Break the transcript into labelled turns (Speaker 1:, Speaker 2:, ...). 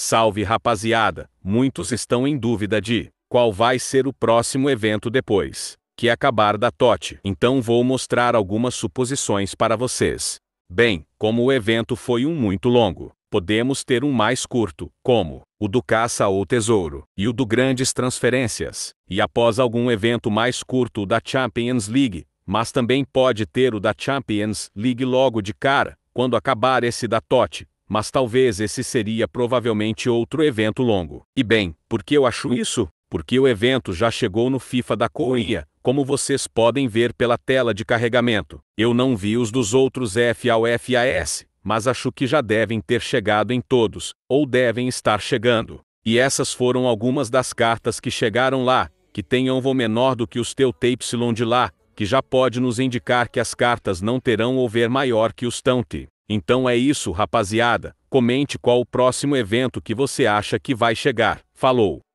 Speaker 1: Salve rapaziada, muitos estão em dúvida de qual vai ser o próximo evento depois que acabar da TOT, então vou mostrar algumas suposições para vocês. Bem, como o evento foi um muito longo, podemos ter um mais curto, como o do caça ou tesouro e o do grandes transferências, e após algum evento mais curto o da Champions League, mas também pode ter o da Champions League logo de cara, quando acabar esse da TOT, mas talvez esse seria provavelmente outro evento longo. E bem, por que eu acho isso? Porque o evento já chegou no FIFA da Coreia, como vocês podem ver pela tela de carregamento. Eu não vi os dos outros FAOFAS, mas acho que já devem ter chegado em todos, ou devem estar chegando. E essas foram algumas das cartas que chegaram lá, que têm um voo menor do que os teu TY de lá, que já pode nos indicar que as cartas não terão over maior que os tão t. Então é isso, rapaziada. Comente qual o próximo evento que você acha que vai chegar. Falou!